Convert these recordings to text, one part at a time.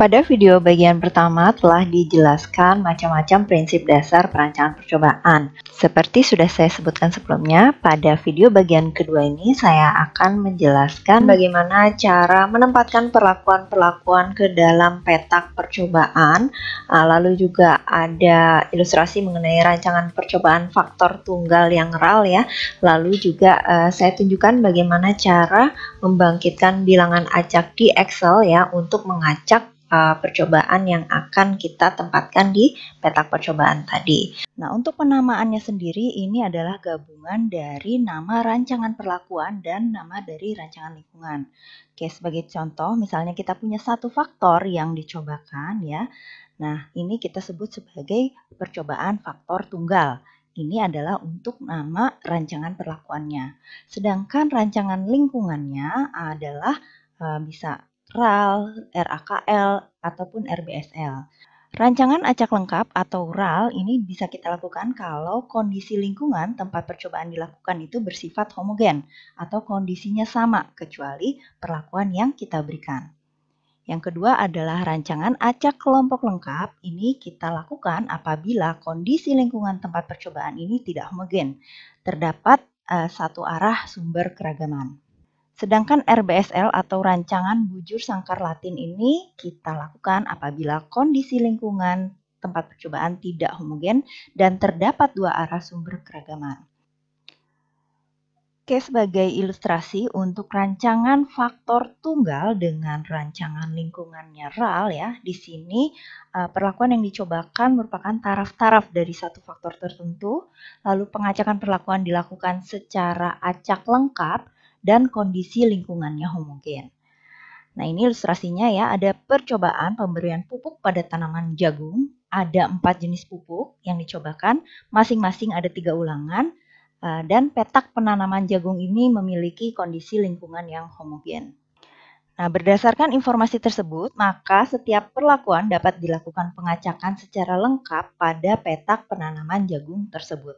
Pada video bagian pertama telah dijelaskan macam-macam prinsip dasar perancangan percobaan. Seperti sudah saya sebutkan sebelumnya, pada video bagian kedua ini saya akan menjelaskan bagaimana cara menempatkan perlakuan-perlakuan ke dalam petak percobaan. Ah, lalu juga ada ilustrasi mengenai rancangan percobaan faktor tunggal yang real ya. Lalu juga eh, saya tunjukkan bagaimana cara membangkitkan bilangan acak di Excel ya untuk mengacak uh, percobaan yang akan kita tempatkan di petak percobaan tadi. Nah, untuk penamaannya sendiri ini adalah gabungan dari nama rancangan perlakuan dan nama dari rancangan lingkungan. Oke, sebagai contoh misalnya kita punya satu faktor yang dicobakan ya. Nah, ini kita sebut sebagai percobaan faktor tunggal. Ini adalah untuk nama rancangan perlakuannya. Sedangkan rancangan lingkungannya adalah eh, bisa RAL, RAKL, ataupun RBSL. Rancangan acak lengkap atau RAL ini bisa kita lakukan kalau kondisi lingkungan tempat percobaan dilakukan itu bersifat homogen atau kondisinya sama kecuali perlakuan yang kita berikan. Yang kedua adalah rancangan acak kelompok lengkap. Ini kita lakukan apabila kondisi lingkungan tempat percobaan ini tidak homogen. Terdapat uh, satu arah sumber keragaman. Sedangkan RBSL atau rancangan bujur sangkar latin ini kita lakukan apabila kondisi lingkungan tempat percobaan tidak homogen dan terdapat dua arah sumber keragaman. Oke, sebagai ilustrasi untuk rancangan faktor tunggal dengan rancangan lingkungannya RAL ya, di sini eh, perlakuan yang dicobakan merupakan taraf-taraf dari satu faktor tertentu, lalu pengacakan perlakuan dilakukan secara acak lengkap dan kondisi lingkungannya homogen. Nah, ini ilustrasinya ya, ada percobaan pemberian pupuk pada tanaman jagung. Ada empat jenis pupuk yang dicobakan, masing-masing ada tiga ulangan, eh, dan petak penanaman jagung ini memiliki kondisi lingkungan yang homogen. Nah, berdasarkan informasi tersebut, maka setiap perlakuan dapat dilakukan pengacakan secara lengkap pada petak penanaman jagung tersebut.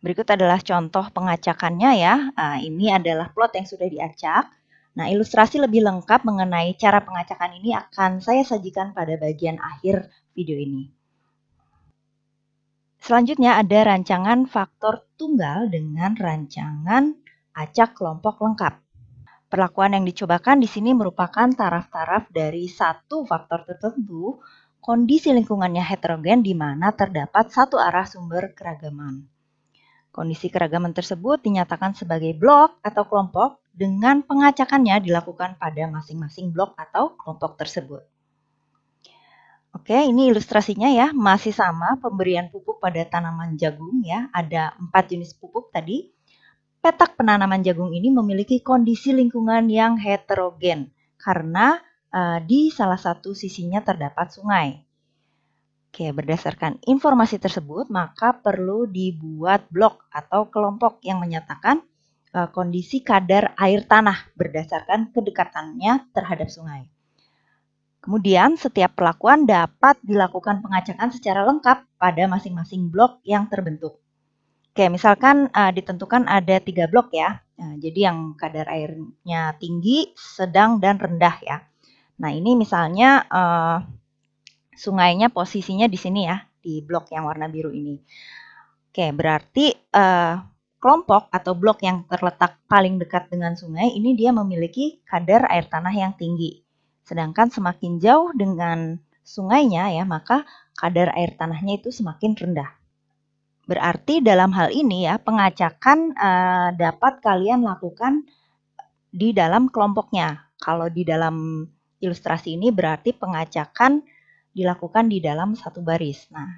Berikut adalah contoh pengacakannya ya. Nah, ini adalah plot yang sudah diacak. Nah, ilustrasi lebih lengkap mengenai cara pengacakan ini akan saya sajikan pada bagian akhir video ini. Selanjutnya ada rancangan faktor tunggal dengan rancangan acak kelompok lengkap. Perlakuan yang dicobakan di sini merupakan taraf-taraf dari satu faktor tertentu, kondisi lingkungannya heterogen di mana terdapat satu arah sumber keragaman. Kondisi keragaman tersebut dinyatakan sebagai blok atau kelompok dengan pengacakannya dilakukan pada masing-masing blok atau kelompok tersebut. Oke, ini ilustrasinya ya, masih sama pemberian pupuk pada tanaman jagung ya, ada empat jenis pupuk tadi. Petak penanaman jagung ini memiliki kondisi lingkungan yang heterogen karena uh, di salah satu sisinya terdapat sungai. Oke, berdasarkan informasi tersebut, maka perlu dibuat blok atau kelompok yang menyatakan eh, kondisi kadar air tanah berdasarkan kedekatannya terhadap sungai. Kemudian, setiap perlakuan dapat dilakukan pengacakan secara lengkap pada masing-masing blok yang terbentuk. Oke, misalkan uh, ditentukan ada tiga blok ya. Nah, jadi yang kadar airnya tinggi, sedang, dan rendah ya. Nah, ini misalnya uh, sungainya posisinya di sini ya, di blok yang warna biru ini. Oke, berarti uh, kelompok atau blok yang terletak paling dekat dengan sungai ini dia memiliki kadar air tanah yang tinggi. Sedangkan semakin jauh dengan sungainya ya, maka kadar air tanahnya itu semakin rendah. Berarti dalam hal ini ya pengacakan uh, dapat kalian lakukan di dalam kelompoknya. Kalau di dalam ilustrasi ini berarti pengacakan dilakukan di dalam satu baris. Nah,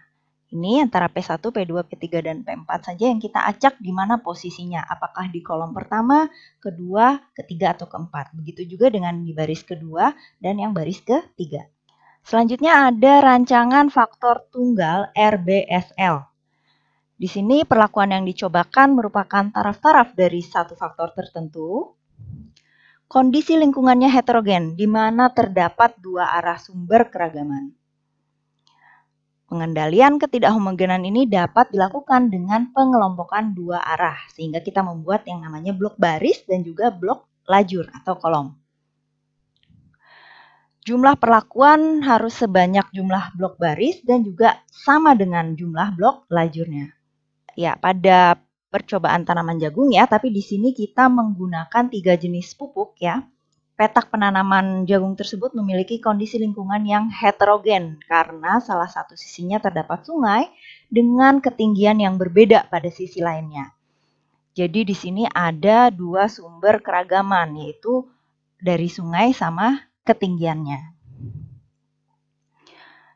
ini antara P1, P2, P3, dan P4 saja yang kita acak di mana posisinya. Apakah di kolom pertama, kedua, ketiga, atau keempat. Begitu juga dengan di baris kedua dan yang baris ketiga. Selanjutnya ada rancangan faktor tunggal RBSL. Di sini perlakuan yang dicobakan merupakan taraf-taraf dari satu faktor tertentu. Kondisi lingkungannya heterogen, di mana terdapat dua arah sumber keragaman. Pengendalian ketidakhomogenan ini dapat dilakukan dengan pengelompokan dua arah, sehingga kita membuat yang namanya blok baris dan juga blok lajur atau kolom. Jumlah perlakuan harus sebanyak jumlah blok baris dan juga sama dengan jumlah blok lajurnya. Ya, pada percobaan tanaman jagung ya, tapi di sini kita menggunakan tiga jenis pupuk ya. Petak penanaman jagung tersebut memiliki kondisi lingkungan yang heterogen karena salah satu sisinya terdapat sungai dengan ketinggian yang berbeda pada sisi lainnya. Jadi di sini ada dua sumber keragaman yaitu dari sungai sama ketinggiannya.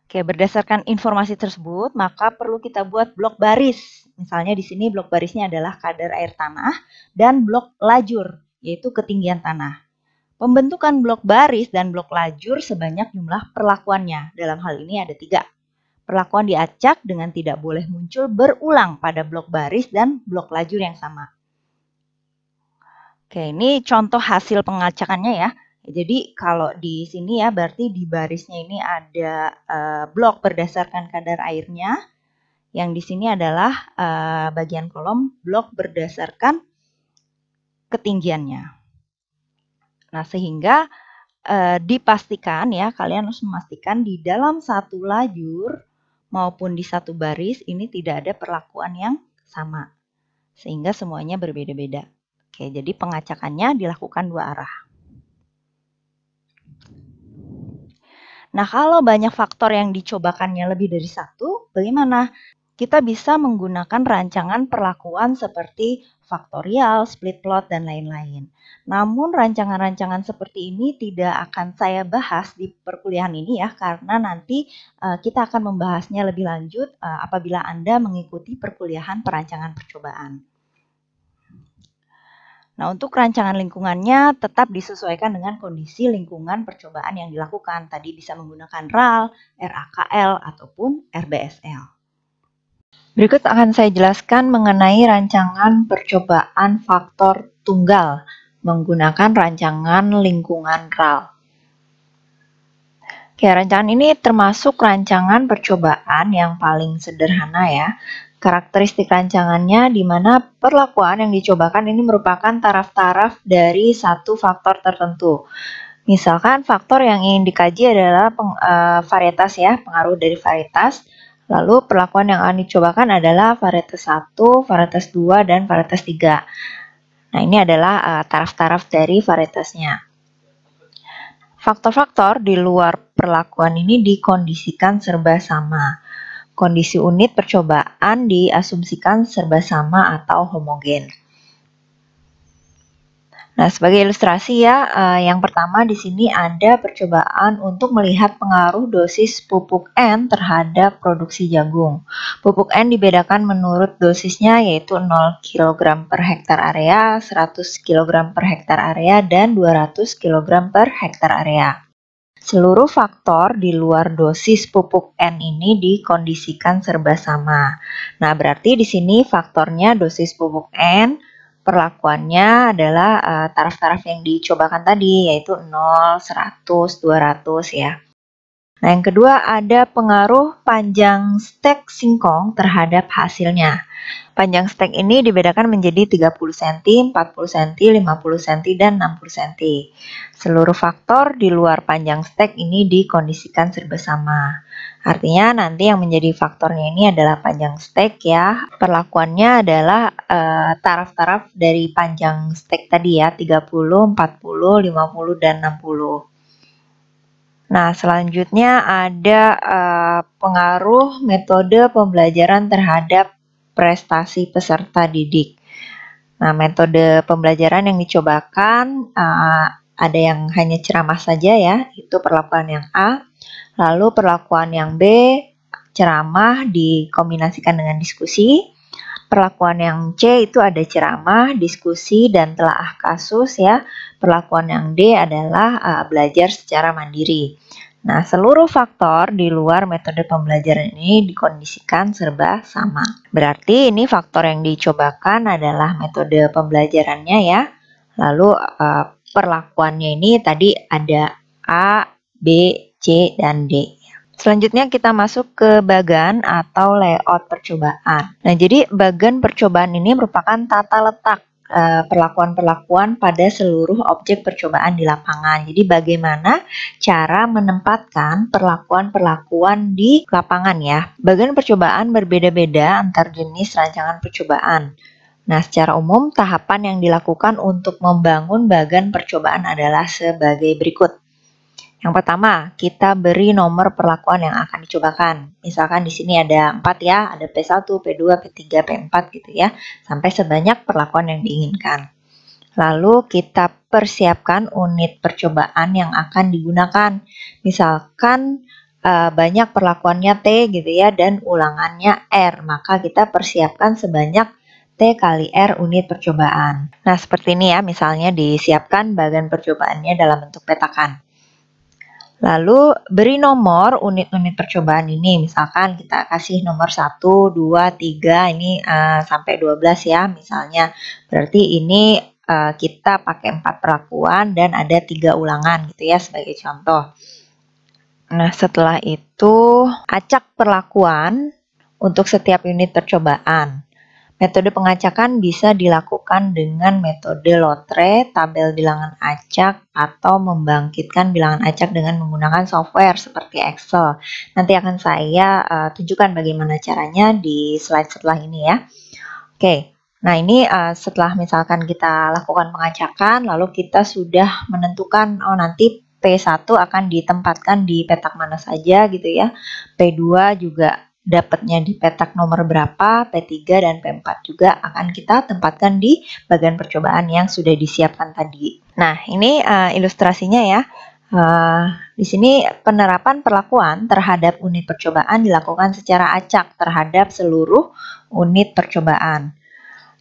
Oke, berdasarkan informasi tersebut, maka perlu kita buat blok baris. Misalnya di sini blok barisnya adalah kadar air tanah dan blok lajur, yaitu ketinggian tanah. Pembentukan blok baris dan blok lajur sebanyak jumlah perlakuannya. Dalam hal ini ada tiga. Perlakuan diacak dengan tidak boleh muncul berulang pada blok baris dan blok lajur yang sama. Oke, ini contoh hasil pengacakannya ya. Jadi kalau di sini ya berarti di barisnya ini ada uh, blok berdasarkan kadar airnya. Yang di sini adalah uh, bagian kolom blok berdasarkan ketinggiannya. Nah, sehingga eh, dipastikan ya, kalian harus memastikan di dalam satu lajur maupun di satu baris ini tidak ada perlakuan yang sama. Sehingga semuanya berbeda-beda. Oke, jadi pengacakannya dilakukan dua arah. Nah, kalau banyak faktor yang dicobakannya lebih dari satu, bagaimana? kita bisa menggunakan rancangan perlakuan seperti faktorial, split plot, dan lain-lain. Namun rancangan-rancangan seperti ini tidak akan saya bahas di perkuliahan ini ya, karena nanti eh, kita akan membahasnya lebih lanjut eh, apabila Anda mengikuti perkuliahan perancangan percobaan. Nah, untuk rancangan lingkungannya tetap disesuaikan dengan kondisi lingkungan percobaan yang dilakukan. Tadi bisa menggunakan RAL, RAKL, ataupun RBSL. Berikut akan saya jelaskan mengenai rancangan percobaan faktor tunggal menggunakan rancangan lingkungan RAL. Oke, rancangan ini termasuk rancangan percobaan yang paling sederhana ya. Karakteristik rancangannya di mana perlakuan yang dicobakan ini merupakan taraf-taraf dari satu faktor tertentu. Misalkan faktor yang ingin dikaji adalah peng, e, varietas ya, pengaruh dari varietas. Lalu perlakuan yang akan dicobakan adalah varietas 1, varietas 2, dan varietas 3. Nah, ini adalah eh, taraf-taraf uh, taraf -taraf dari varietasnya. Faktor-faktor di luar perlakuan ini dikondisikan serba sama. Kondisi unit percobaan diasumsikan serba sama atau homogen. Nah, sebagai ilustrasi ya, eh, yang pertama di sini ada percobaan untuk melihat pengaruh dosis pupuk N terhadap produksi jagung. Pupuk N dibedakan menurut dosisnya yaitu 0 kg per hektar area, 100 kg per hektar area, dan 200 kg per hektar area. Seluruh faktor di luar dosis pupuk N ini dikondisikan serba sama. Nah, berarti di sini faktornya dosis pupuk N perlakuannya adalah eh, taraf-taraf uh, yang dicobakan tadi yaitu 0, 100, 200 ya. Nah, yang kedua ada pengaruh panjang stek singkong terhadap hasilnya. Panjang stek ini dibedakan menjadi 30 cm, 40 cm, 50 cm, dan 60 cm. Seluruh faktor di luar panjang stek ini dikondisikan serba sama. Artinya nanti yang menjadi faktornya ini adalah panjang stek ya. Perlakuannya adalah eh, taraf-taraf uh, dari panjang stek tadi ya, 30, 40, 50, dan 60. Nah, selanjutnya ada uh, pengaruh metode pembelajaran terhadap prestasi peserta didik. Nah, metode pembelajaran yang dicobakan uh, ada yang hanya ceramah saja ya, itu perlakuan yang A Lalu perlakuan yang B, ceramah dikombinasikan dengan diskusi. Perlakuan yang C itu ada ceramah, diskusi, dan telaah kasus ya. Perlakuan yang D adalah uh, belajar secara mandiri. Nah, seluruh faktor di luar metode pembelajaran ini dikondisikan serba sama. Berarti ini faktor yang dicobakan adalah metode pembelajarannya ya. Lalu uh, perlakuannya ini tadi ada A, B, dan D. Selanjutnya kita masuk ke bagan atau layout percobaan. Nah, jadi bagan percobaan ini merupakan tata letak eh, perlakuan-perlakuan pada seluruh objek percobaan di lapangan. Jadi bagaimana cara menempatkan perlakuan-perlakuan di lapangan ya. Bagian percobaan berbeda-beda antar jenis rancangan percobaan. Nah, secara umum tahapan yang dilakukan untuk membangun bagan percobaan adalah sebagai berikut. Yang pertama, kita beri nomor perlakuan yang akan dicobakan. Misalkan di sini ada 4 ya, ada P1, P2, P3, P4 gitu ya, sampai sebanyak perlakuan yang diinginkan. Lalu kita persiapkan unit percobaan yang akan digunakan. Misalkan eh, banyak perlakuannya T gitu ya dan ulangannya R, maka kita persiapkan sebanyak T kali R unit percobaan. Nah, seperti ini ya, misalnya disiapkan bagan percobaannya dalam bentuk petakan. Lalu beri nomor unit-unit percobaan ini. Misalkan kita kasih nomor 1, 2, 3 ini uh, sampai 12 ya misalnya. Berarti ini uh, kita pakai empat perlakuan dan ada tiga ulangan gitu ya sebagai contoh. Nah, setelah itu acak perlakuan untuk setiap unit percobaan. Metode pengacakan bisa dilakukan dengan metode lotre, tabel bilangan acak, atau membangkitkan bilangan acak dengan menggunakan software seperti Excel. Nanti akan saya uh, tunjukkan bagaimana caranya di slide setelah ini ya. Oke, nah ini uh, setelah misalkan kita lakukan pengacakan, lalu kita sudah menentukan oh nanti P1 akan ditempatkan di petak mana saja gitu ya. P2 juga dapatnya di petak nomor berapa, P3 dan P4 juga akan kita tempatkan di bagian percobaan yang sudah disiapkan tadi. Nah, ini uh, ilustrasinya ya. Uh, di sini penerapan perlakuan terhadap unit percobaan dilakukan secara acak terhadap seluruh unit percobaan.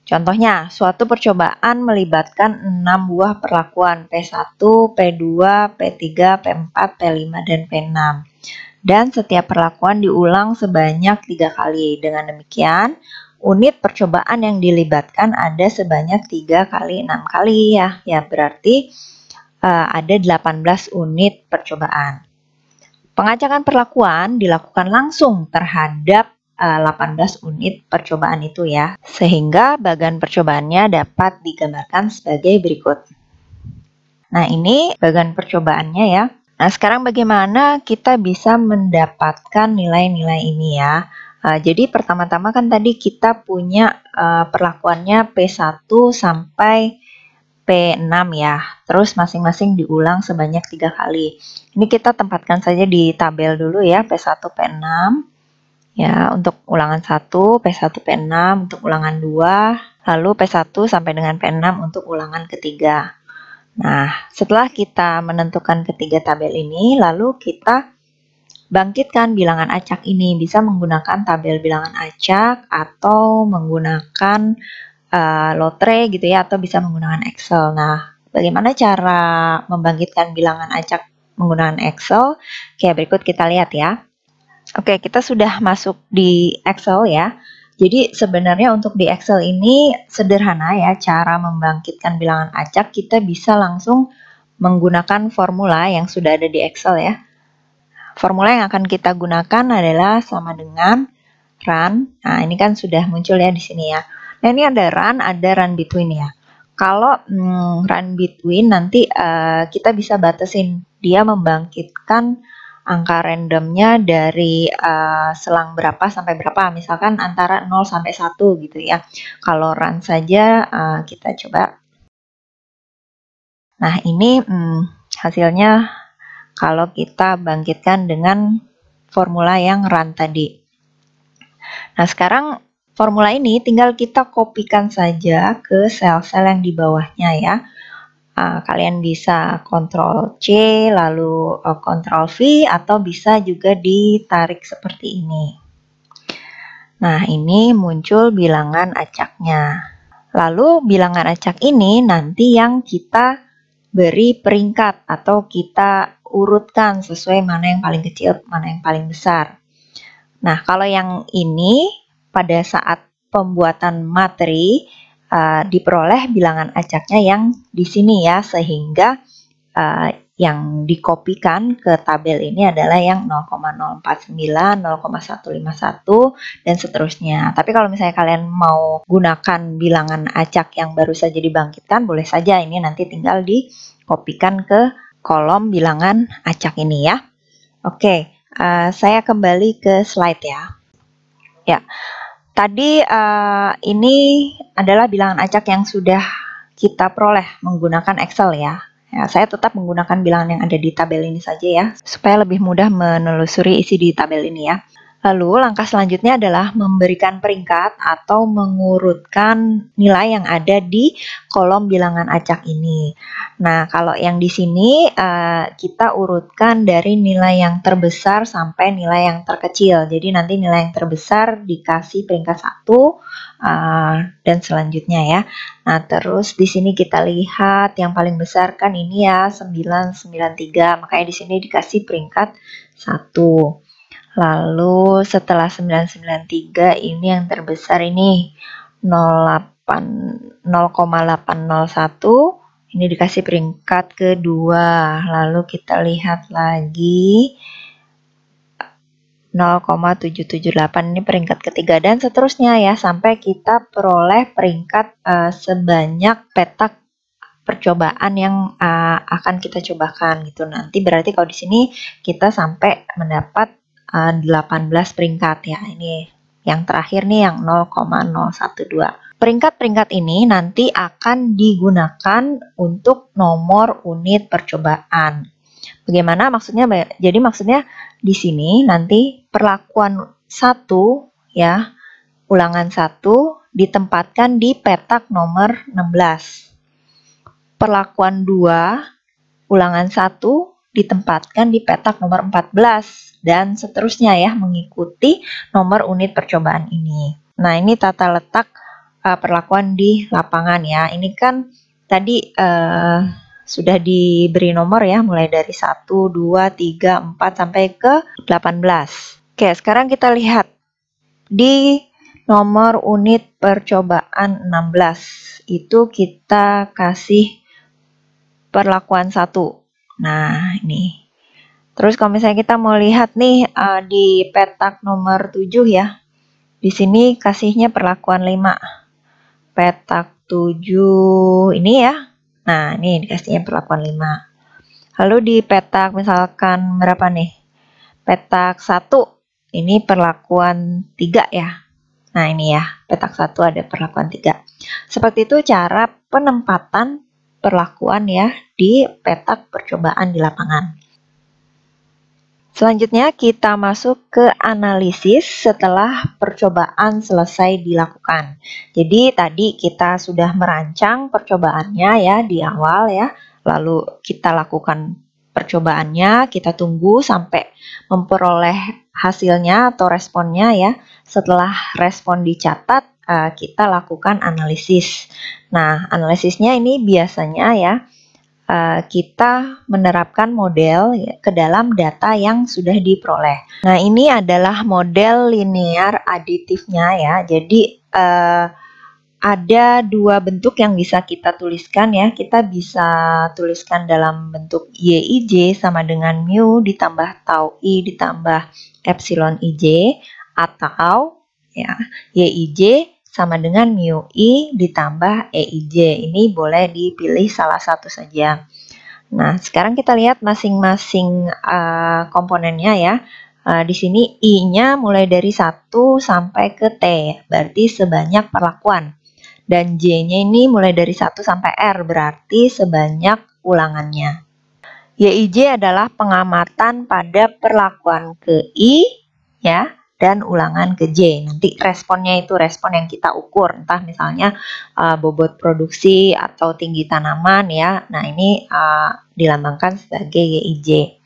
Contohnya, suatu percobaan melibatkan 6 buah perlakuan P1, P2, P3, P4, P5, dan P6 dan setiap perlakuan diulang sebanyak tiga kali. Dengan demikian, unit percobaan yang dilibatkan ada sebanyak tiga kali enam kali ya. Ya berarti uh, ada 18 unit percobaan. Pengacakan perlakuan dilakukan langsung terhadap 18 eh, unit percobaan itu ya, sehingga bagan percobaannya dapat digambarkan sebagai berikut. Nah, ini bagan percobaannya ya. Nah, sekarang bagaimana kita bisa mendapatkan nilai-nilai ini ya? Uh, jadi pertama-tama kan tadi kita punya uh, perlakuannya P1 sampai P6 ya. Terus masing-masing diulang sebanyak tiga kali. Ini kita tempatkan saja di tabel dulu ya, P1, P6. Ya, untuk ulangan 1, P1, P6, untuk ulangan 2, lalu P1 sampai dengan P6 untuk ulangan ketiga. Nah, setelah kita menentukan ketiga tabel ini, lalu kita bangkitkan bilangan acak ini. Bisa menggunakan tabel bilangan acak atau menggunakan uh, lotre gitu ya, atau bisa menggunakan Excel. Nah, bagaimana cara membangkitkan bilangan acak menggunakan Excel? Oke, berikut kita lihat ya. Oke, kita sudah masuk di Excel ya. Jadi sebenarnya untuk di Excel ini sederhana ya cara membangkitkan bilangan acak kita bisa langsung menggunakan formula yang sudah ada di Excel ya. Formula yang akan kita gunakan adalah sama dengan run. Nah, ini kan sudah muncul ya di sini ya. Nah, ini ada run, ada run between ya. Kalau hmm, run between nanti uh, kita bisa batasin dia membangkitkan angka randomnya dari uh, selang berapa sampai berapa misalkan antara 0 sampai 1 gitu ya kalau run saja uh, kita coba nah ini hmm, hasilnya kalau kita bangkitkan dengan formula yang run tadi nah sekarang formula ini tinggal kita kopikan saja ke sel-sel yang di bawahnya ya uh, kalian bisa kontrol C lalu uh, kontrol V atau bisa juga ditarik seperti ini. Nah, ini muncul bilangan acaknya. Lalu bilangan acak ini nanti yang kita beri peringkat atau kita urutkan sesuai mana yang paling kecil, mana yang paling besar. Nah, kalau yang ini pada saat pembuatan materi uh, diperoleh bilangan acaknya yang di sini ya, sehingga uh, yang dikopikan ke tabel ini adalah yang 0,049, 0,151, dan seterusnya. Tapi kalau misalnya kalian mau gunakan bilangan acak yang baru saja dibangkitkan, boleh saja ini nanti tinggal dikopikan ke kolom bilangan acak ini ya. Oke, uh, saya kembali ke slide ya. Ya, Tadi uh, ini adalah bilangan acak yang sudah kita peroleh menggunakan Excel ya. ya. Saya tetap menggunakan bilangan yang ada di tabel ini saja ya, supaya lebih mudah menelusuri isi di tabel ini ya. Lalu langkah selanjutnya adalah memberikan peringkat atau mengurutkan nilai yang ada di kolom bilangan acak ini. Nah, kalau yang di sini eh, kita urutkan dari nilai yang terbesar sampai nilai yang terkecil. Jadi nanti nilai yang terbesar dikasih peringkat 1 eh, dan selanjutnya ya. Nah, terus di sini kita lihat yang paling besar kan ini ya 993, makanya di sini dikasih peringkat 1. Lalu setelah 993 ini yang terbesar ini 0,801 ini dikasih peringkat kedua. Lalu kita lihat lagi 0,778 ini peringkat ketiga dan seterusnya ya sampai kita peroleh peringkat uh, sebanyak petak percobaan yang uh, akan kita cobakan gitu nanti berarti kalau di sini kita sampai mendapat 18 eh, peringkat ya. Ini yang terakhir nih yang 0,012. Peringkat-peringkat ini nanti akan digunakan untuk nomor unit percobaan. Bagaimana maksudnya? Jadi maksudnya di sini nanti perlakuan satu ya, ulangan satu ditempatkan di petak nomor 16. Perlakuan 2, ulangan satu ditempatkan di petak nomor 14 dan seterusnya ya mengikuti nomor unit percobaan ini. Nah, ini tata letak uh, perlakuan di lapangan ya. Ini kan tadi uh, sudah diberi nomor ya mulai dari 1 2 3 4 sampai ke 18. Oke, sekarang kita lihat di nomor unit percobaan 16 itu kita kasih perlakuan 1 Nah, ini. Terus kalau misalnya kita mau lihat nih uh, di petak nomor 7 ya. Di sini kasihnya perlakuan 5. Petak 7 ini ya. Nah, ini dikasihnya perlakuan 5. Lalu di petak misalkan berapa nih? Petak 1 ini perlakuan 3 ya. Nah, ini ya, petak 1 ada perlakuan 3. Seperti itu cara penempatan perlakuan ya di petak percobaan di lapangan. Selanjutnya kita masuk ke analisis setelah percobaan selesai dilakukan. Jadi tadi kita sudah merancang percobaannya ya di awal ya, lalu kita lakukan percobaannya, kita tunggu sampai memperoleh hasilnya atau responnya ya. Setelah respon dicatat, uh, kita lakukan analisis. Nah, analisisnya ini biasanya ya uh, kita menerapkan model ke dalam data yang sudah diperoleh. Nah, ini adalah model linear aditifnya ya. Jadi uh, ada dua bentuk yang bisa kita tuliskan ya. Kita bisa tuliskan dalam bentuk YIJ sama dengan mu ditambah tau i ditambah epsilon ij atau ya YIJ sama dengan mu i ditambah EIJ. Ini boleh dipilih salah satu saja. Nah, sekarang kita lihat masing-masing uh, komponennya ya. Uh, di sini i-nya mulai dari 1 sampai ke t, berarti sebanyak perlakuan. Dan j-nya ini mulai dari 1 sampai r, berarti sebanyak ulangannya. YIJ adalah pengamatan pada perlakuan ke i, ya dan ulangan ke J. Nanti responnya itu respon yang kita ukur, entah misalnya uh, bobot produksi atau tinggi tanaman ya. Nah ini uh, dilambangkan sebagai YIJ.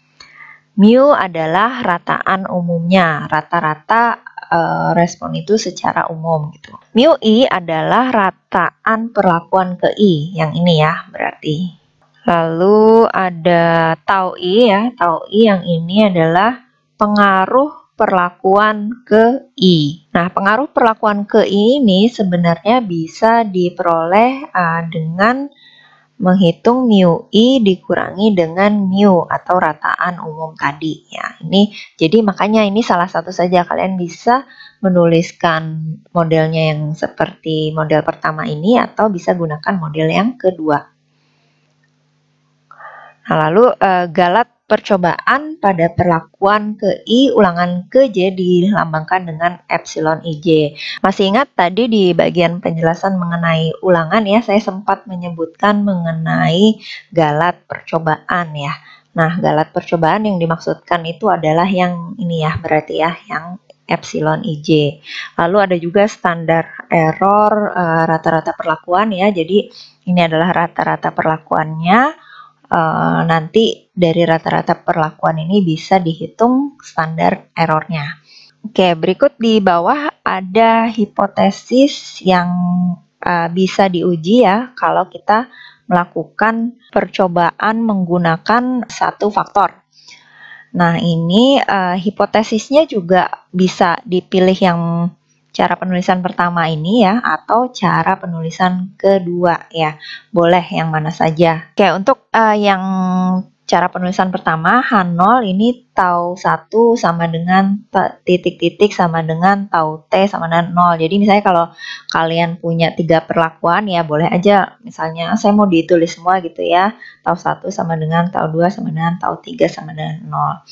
Mu adalah rataan umumnya, rata-rata uh, respon itu secara umum gitu. Mu I adalah rataan perlakuan ke I, yang ini ya berarti. Lalu ada tau I ya, tau I yang ini adalah pengaruh perlakuan ke I. Nah, pengaruh perlakuan ke I ini sebenarnya bisa diperoleh uh, dengan menghitung mu I dikurangi dengan mu atau rataan umum tadi ya. Ini jadi makanya ini salah satu saja kalian bisa menuliskan modelnya yang seperti model pertama ini atau bisa gunakan model yang kedua. Nah, lalu uh, Galat Percobaan pada perlakuan ke I ulangan ke J dilambangkan dengan epsilon IJ. Masih ingat tadi di bagian penjelasan mengenai ulangan ya, saya sempat menyebutkan mengenai galat percobaan ya. Nah, galat percobaan yang dimaksudkan itu adalah yang ini ya, berarti ya, yang epsilon IJ. Lalu ada juga standar error eh, rata-rata uh, rata -rata perlakuan ya. Jadi ini adalah rata-rata perlakuannya Eh, nanti dari rata-rata perlakuan ini bisa dihitung standar errornya. Oke, berikut di bawah ada hipotesis yang eh, bisa diuji ya kalau kita melakukan percobaan menggunakan satu faktor. Nah, ini eh, hipotesisnya juga bisa dipilih yang cara penulisan pertama ini ya atau cara penulisan kedua ya. Boleh yang mana saja. Oke, untuk uh, yang cara penulisan pertama H0 ini tau 1 sama dengan titik-titik sama dengan tau T sama dengan 0. Jadi misalnya kalau kalian punya tiga perlakuan ya boleh aja misalnya saya mau ditulis semua gitu ya. Tau 1 sama dengan tau 2 sama dengan tau 3 sama dengan 0.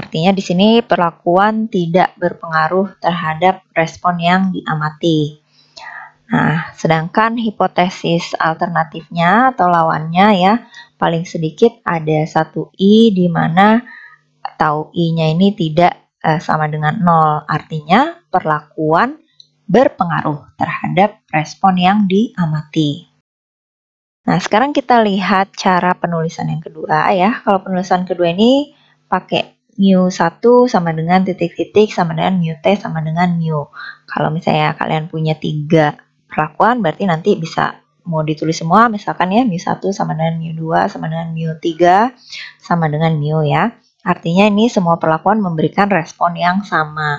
Artinya di sini perlakuan tidak berpengaruh terhadap respon yang diamati. Nah, sedangkan hipotesis alternatifnya atau lawannya ya paling sedikit ada satu i di mana tau i-nya ini tidak eh, sama dengan nol, artinya perlakuan berpengaruh terhadap respon yang diamati. Nah, sekarang kita lihat cara penulisan yang kedua ya. Kalau penulisan kedua ini pakai mu 1 sama dengan titik-titik sama dengan mu t sama dengan mu. Kalau misalnya kalian punya tiga perlakuan berarti nanti bisa mau ditulis semua misalkan ya mu 1 sama dengan mu 2 sama dengan mu 3 sama dengan mu ya. Artinya ini semua perlakuan memberikan respon yang sama.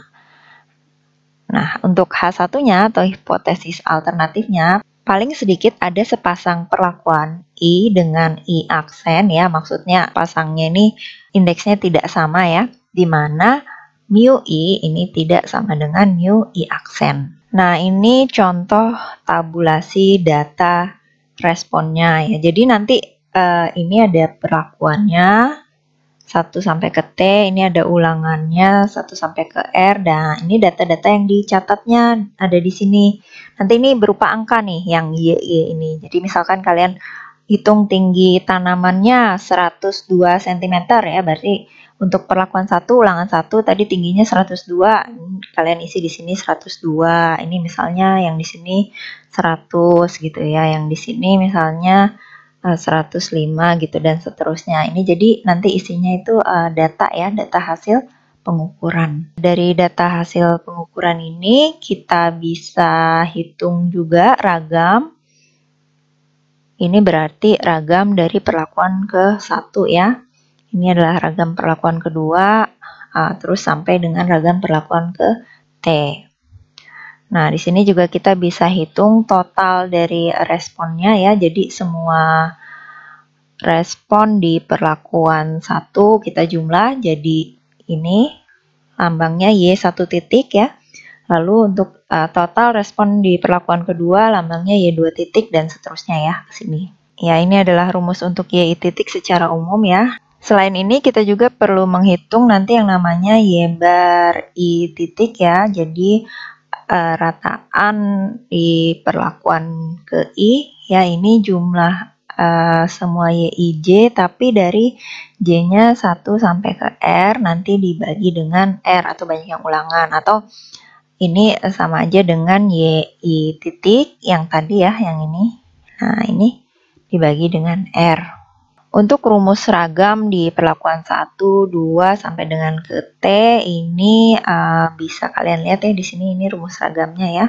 Nah, untuk H1-nya atau hipotesis alternatifnya paling sedikit ada sepasang perlakuan I dengan I aksen ya, maksudnya pasangnya ini indeksnya tidak sama ya, dimana mana mu I ini tidak sama dengan mu I aksen. Nah, ini contoh tabulasi data responnya ya. Jadi nanti uh, ini ada perlakuannya 1 sampai ke T, ini ada ulangannya 1 sampai ke R dan ini data-data yang dicatatnya ada di sini. Nanti ini berupa angka nih yang Y, ini. Jadi misalkan kalian hitung tinggi tanamannya 102 cm ya, berarti untuk perlakuan satu, ulangan satu tadi tingginya 102, kalian isi di sini 102. Ini misalnya yang di sini 100 gitu ya, yang di sini misalnya 105 eh, gitu dan seterusnya. Ini jadi nanti isinya itu eh, data ya, data hasil pengukuran. Dari data hasil pengukuran ini kita bisa hitung juga ragam. Ini berarti ragam dari perlakuan ke satu ya. Ini adalah ragam perlakuan kedua, uh, terus sampai dengan ragam perlakuan ke T. Nah, di sini juga kita bisa hitung total dari responnya ya. Jadi semua respon di perlakuan satu kita jumlah jadi ini lambangnya Y1 titik ya. Lalu untuk uh, total respon di perlakuan kedua lambangnya Y2 titik dan seterusnya ya ke sini. Ya, ini adalah rumus untuk Y titik secara umum ya. Selain ini kita juga perlu menghitung nanti yang namanya Y bar I titik ya. Jadi e, rataan di perlakuan ke I ya ini jumlah e, semua YIJ tapi dari J-nya 1 sampai ke R nanti dibagi dengan R atau banyak yang ulangan atau ini sama aja dengan YI titik yang tadi ya yang ini. Nah, ini dibagi dengan R. Untuk rumus ragam di perlakuan 1, 2 sampai dengan ke T ini uh, bisa kalian lihat ya di sini ini rumus ragamnya ya.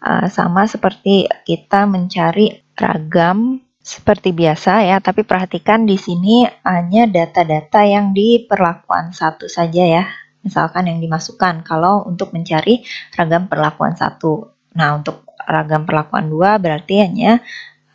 Uh, sama seperti kita mencari ragam seperti biasa ya, tapi perhatikan di sini hanya data-data yang di perlakuan 1 saja ya. Misalkan yang dimasukkan kalau untuk mencari ragam perlakuan 1. Nah, untuk ragam perlakuan 2 berarti hanya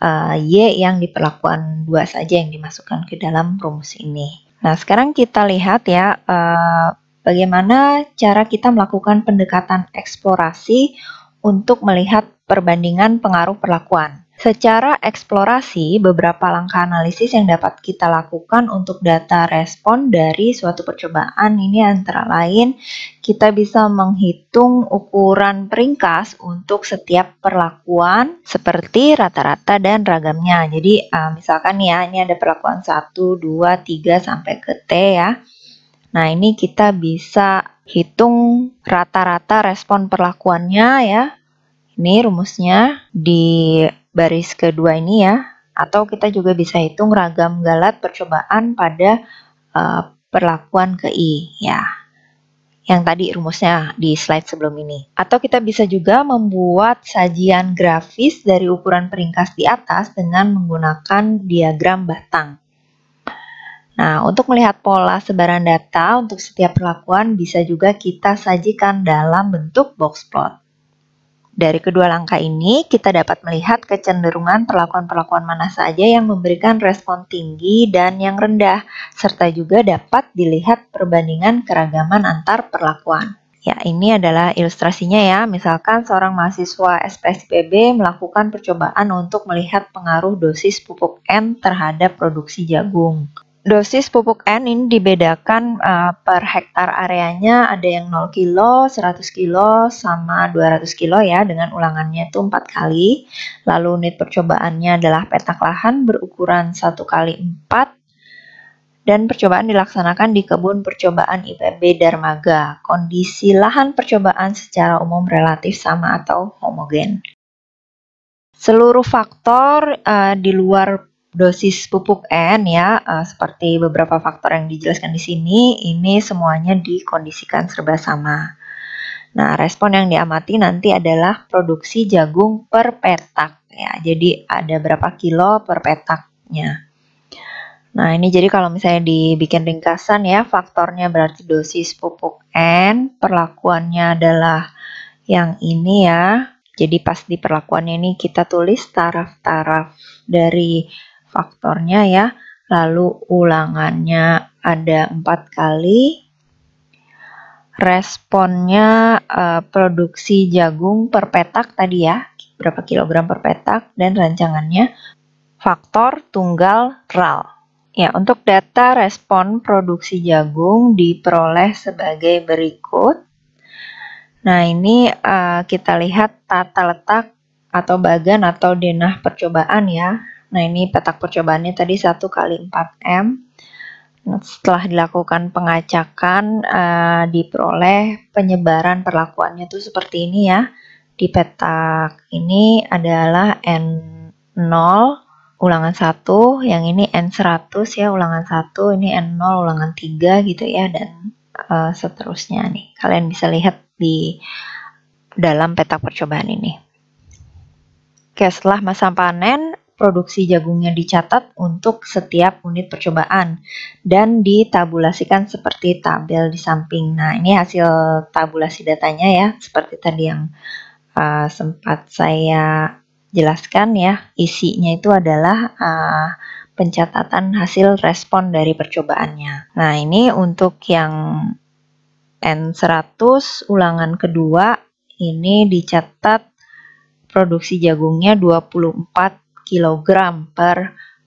uh, Y yang diperlakukan dua saja yang dimasukkan ke dalam rumus ini. Nah, sekarang kita lihat ya uh, bagaimana cara kita melakukan pendekatan eksplorasi untuk melihat perbandingan pengaruh perlakuan. Secara eksplorasi, beberapa langkah analisis yang dapat kita lakukan untuk data respon dari suatu percobaan ini antara lain kita bisa menghitung ukuran peringkas untuk setiap perlakuan seperti rata-rata dan ragamnya. Jadi eh, misalkan ya ini ada perlakuan 1, 2, 3 sampai ke T ya. Nah, ini kita bisa hitung rata-rata respon perlakuannya ya. Ini rumusnya di baris kedua ini ya, atau kita juga bisa hitung ragam galat percobaan pada uh, perlakuan ke I ya. Yang tadi rumusnya di slide sebelum ini. Atau kita bisa juga membuat sajian grafis dari ukuran peringkas di atas dengan menggunakan diagram batang. Nah, untuk melihat pola sebaran data untuk setiap perlakuan bisa juga kita sajikan dalam bentuk box plot. Dari kedua langkah ini, kita dapat melihat kecenderungan perlakuan-perlakuan mana saja yang memberikan respon tinggi dan yang rendah, serta juga dapat dilihat perbandingan keragaman antar perlakuan. Ya, ini adalah ilustrasinya ya. Misalkan seorang mahasiswa SPSPB melakukan percobaan untuk melihat pengaruh dosis pupuk N terhadap produksi jagung dosis pupuk N ini dibedakan uh, per hektar areanya ada yang 0 kilo, 100 kilo, sama 200 kilo ya dengan ulangannya itu 4 kali. Lalu unit percobaannya adalah petak lahan berukuran 1 kali 4 dan percobaan dilaksanakan di kebun percobaan IPB Darmaga. Kondisi lahan percobaan secara umum relatif sama atau homogen. Seluruh faktor uh, di luar dosis pupuk N ya, eh, seperti beberapa faktor yang dijelaskan di sini, ini semuanya dikondisikan serba sama. Nah, respon yang diamati nanti adalah produksi jagung per petak ya. Jadi ada berapa kilo per petaknya. Nah, ini jadi kalau misalnya dibikin ringkasan ya, faktornya berarti dosis pupuk N, perlakuannya adalah yang ini ya. Jadi pas di perlakuannya ini kita tulis taraf-taraf dari faktornya ya. Lalu ulangannya ada empat kali. Responnya eh, produksi jagung per petak tadi ya, berapa kilogram per petak dan rancangannya faktor tunggal RAL. Ya, untuk data respon produksi jagung diperoleh sebagai berikut. Nah, ini uh, kita lihat tata letak atau bagan atau denah percobaan ya. Nah ini petak percobaannya tadi 1 kali 4M. Nah, setelah dilakukan pengacakan uh, diperoleh penyebaran perlakuannya itu seperti ini ya. Di petak ini adalah N0 ulangan 1, yang ini N100 ya ulangan 1, ini N0 ulangan 3 gitu ya dan uh, seterusnya nih. Kalian bisa lihat di dalam petak percobaan ini. Oke, setelah masa panen, produksi jagungnya dicatat untuk setiap unit percobaan dan ditabulasikan seperti tabel di samping. Nah, ini hasil tabulasi datanya ya, seperti tadi yang uh, sempat saya jelaskan ya. Isinya itu adalah uh, pencatatan hasil respon dari percobaannya. Nah, ini untuk yang N100 ulangan kedua ini dicatat produksi jagungnya 24 kg per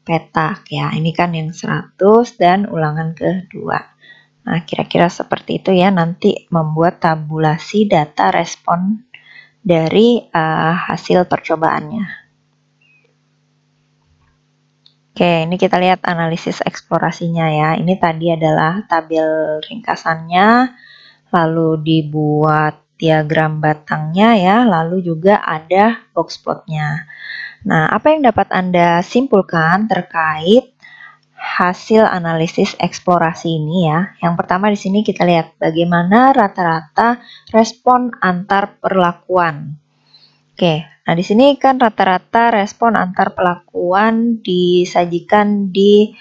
petak ya. Ini kan yang 100 dan ulangan kedua. Nah, kira-kira seperti itu ya nanti membuat tabulasi data respon dari uh, hasil percobaannya. Oke, ini kita lihat analisis eksplorasinya ya. Ini tadi adalah tabel ringkasannya, lalu dibuat diagram batangnya ya, lalu juga ada box plotnya. Nah, apa yang dapat Anda simpulkan terkait hasil analisis eksplorasi ini ya? Yang pertama di sini kita lihat bagaimana rata-rata respon antar perlakuan. Oke, nah di sini kan rata-rata respon antar perlakuan disajikan di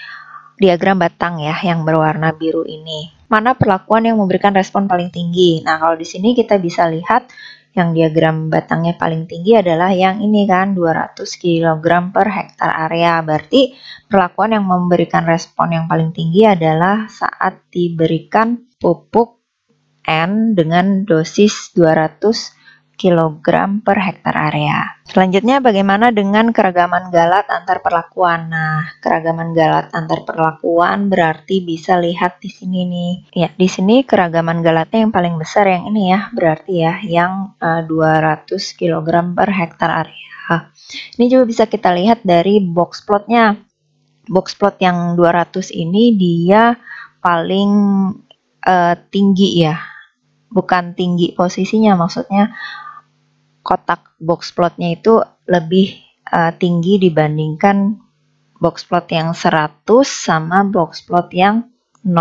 diagram batang ya yang berwarna biru ini. Mana perlakuan yang memberikan respon paling tinggi? Nah, kalau di sini kita bisa lihat yang diagram batangnya paling tinggi adalah yang ini kan 200 kg per hektar area berarti perlakuan yang memberikan respon yang paling tinggi adalah saat diberikan pupuk N dengan dosis 200 kg per hektar area. Selanjutnya bagaimana dengan keragaman galat antar perlakuan? Nah, keragaman galat antar perlakuan berarti bisa lihat di sini nih. Ya, di sini keragaman galatnya yang paling besar yang ini ya, berarti ya yang uh, 200 kg per hektar area. Ini juga bisa kita lihat dari box plotnya. Box plot yang 200 ini dia paling uh, tinggi ya, bukan tinggi posisinya maksudnya kotak box plotnya itu lebih uh, tinggi dibandingkan box plot yang 100 sama box plot yang 0.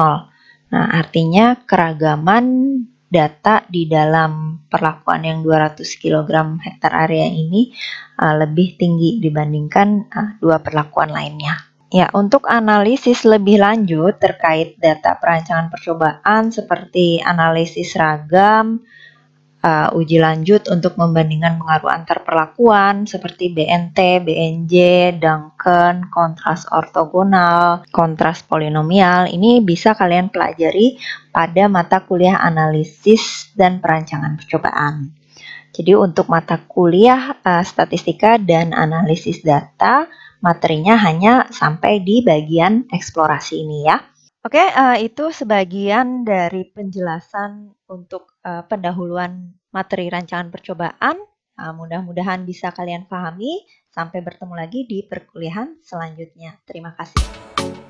Nah, artinya keragaman data di dalam perlakuan yang 200 kg hektar area ini uh, lebih tinggi dibandingkan uh, dua perlakuan lainnya. Ya, untuk analisis lebih lanjut terkait data perancangan percobaan seperti analisis ragam, uh, uji lanjut untuk membandingkan pengaruh antar perlakuan seperti BNT, BNJ, Duncan, kontras ortogonal, kontras polinomial. Ini bisa kalian pelajari pada mata kuliah analisis dan perancangan percobaan. Jadi untuk mata kuliah uh, statistika dan analisis data, materinya hanya sampai di bagian eksplorasi ini ya. Oke, uh, itu sebagian dari penjelasan untuk, uh, pendahuluan materi rancangan percobaan. Uh, mudah-mudahan bisa kalian pahami. Sampai bertemu lagi di perkuliahan selanjutnya. Terima kasih.